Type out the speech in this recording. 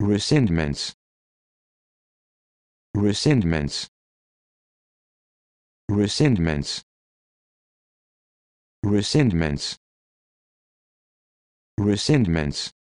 resentments resentments resentments resentments resentments